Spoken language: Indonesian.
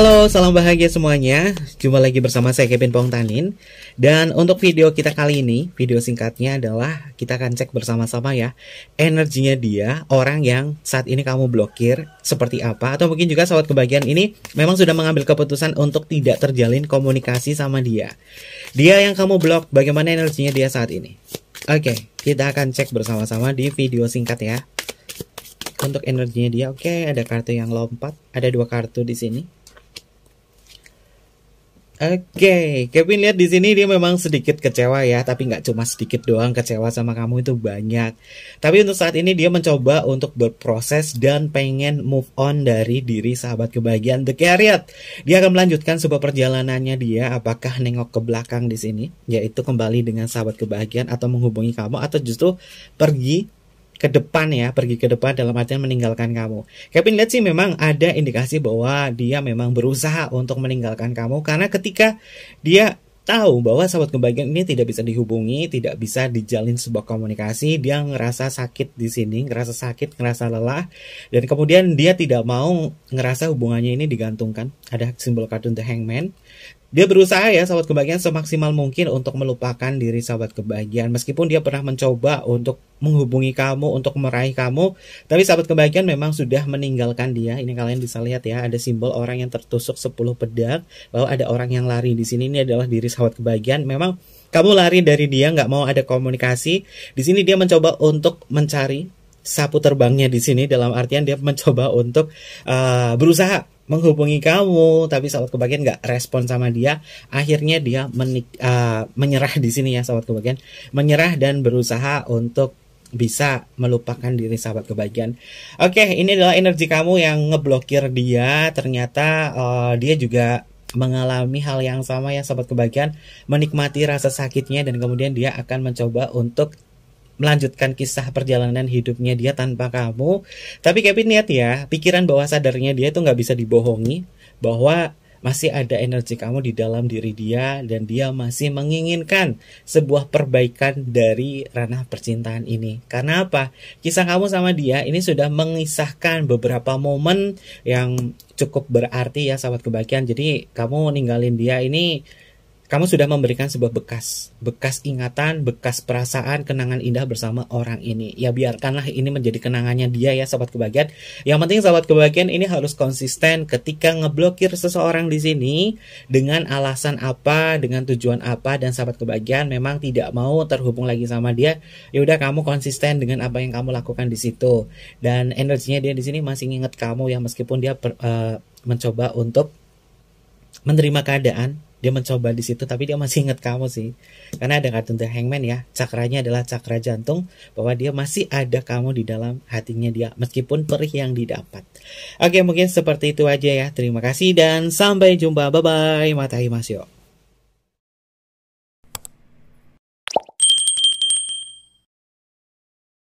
Halo, salam bahagia semuanya. Jumpa lagi bersama saya Kevin Pongtanin. Dan untuk video kita kali ini, video singkatnya adalah kita akan cek bersama-sama ya energinya dia, orang yang saat ini kamu blokir seperti apa atau mungkin juga sahabat kebahagiaan ini memang sudah mengambil keputusan untuk tidak terjalin komunikasi sama dia. Dia yang kamu blok, bagaimana energinya dia saat ini? Oke, kita akan cek bersama-sama di video singkat ya. Untuk energinya dia, oke, ada kartu yang lompat, ada dua kartu di sini Oke, okay. Kevin lihat di sini dia memang sedikit kecewa ya, tapi nggak cuma sedikit doang kecewa sama kamu itu banyak. Tapi untuk saat ini dia mencoba untuk berproses dan pengen move on dari diri sahabat kebahagiaan The Carriot. Dia akan melanjutkan sebuah perjalanannya dia, apakah nengok ke belakang di sini, yaitu kembali dengan sahabat kebahagiaan atau menghubungi kamu atau justru pergi ke depan ya, pergi ke depan dalam artian meninggalkan kamu. Kevin lihat sih memang ada indikasi bahwa dia memang berusaha untuk meninggalkan kamu karena ketika dia tahu bahwa sahabat kebahagiaan ini tidak bisa dihubungi, tidak bisa dijalin sebuah komunikasi, dia ngerasa sakit di sini, ngerasa sakit, ngerasa lelah, dan kemudian dia tidak mau ngerasa hubungannya ini digantungkan. Ada simbol kartun The Hangman, dia berusaha ya sahabat kebahagiaan semaksimal mungkin untuk melupakan diri sahabat kebahagiaan meskipun dia pernah mencoba untuk menghubungi kamu untuk meraih kamu tapi sahabat kebahagiaan memang sudah meninggalkan dia. Ini kalian bisa lihat ya ada simbol orang yang tertusuk 10 pedang lalu ada orang yang lari di sini ini adalah diri sahabat kebahagiaan memang kamu lari dari dia nggak mau ada komunikasi. Di sini dia mencoba untuk mencari sapu terbangnya di sini dalam artian dia mencoba untuk uh, berusaha menghubungi kamu tapi sahabat kebagian nggak respon sama dia akhirnya dia menik, uh, menyerah di sini ya sahabat kebagian menyerah dan berusaha untuk bisa melupakan diri sahabat kebagian. Oke, okay, ini adalah energi kamu yang ngeblokir dia. Ternyata uh, dia juga mengalami hal yang sama ya sahabat kebagian menikmati rasa sakitnya dan kemudian dia akan mencoba untuk melanjutkan kisah perjalanan hidupnya dia tanpa kamu. Tapi Kevin niat ya, pikiran bawah sadarnya dia itu nggak bisa dibohongi bahwa masih ada energi kamu di dalam diri dia dan dia masih menginginkan sebuah perbaikan dari ranah percintaan ini. Karena apa? Kisah kamu sama dia ini sudah mengisahkan beberapa momen yang cukup berarti ya sahabat kebahagiaan. Jadi kamu ninggalin dia ini kamu sudah memberikan sebuah bekas, bekas ingatan, bekas perasaan, kenangan indah bersama orang ini. Ya biarkanlah ini menjadi kenangannya dia ya sahabat kebahagiaan. Yang penting sahabat kebahagiaan ini harus konsisten ketika ngeblokir seseorang di sini dengan alasan apa, dengan tujuan apa dan sahabat kebahagiaan memang tidak mau terhubung lagi sama dia. Ya udah kamu konsisten dengan apa yang kamu lakukan di situ. Dan energinya dia di sini masih inget kamu ya meskipun dia per, uh, mencoba untuk menerima keadaan dia mencoba di situ tapi dia masih ingat kamu sih karena ada kartun The Hangman ya cakranya adalah cakra jantung bahwa dia masih ada kamu di dalam hatinya dia meskipun perih yang didapat oke mungkin seperti itu aja ya terima kasih dan sampai jumpa bye bye matahi masyo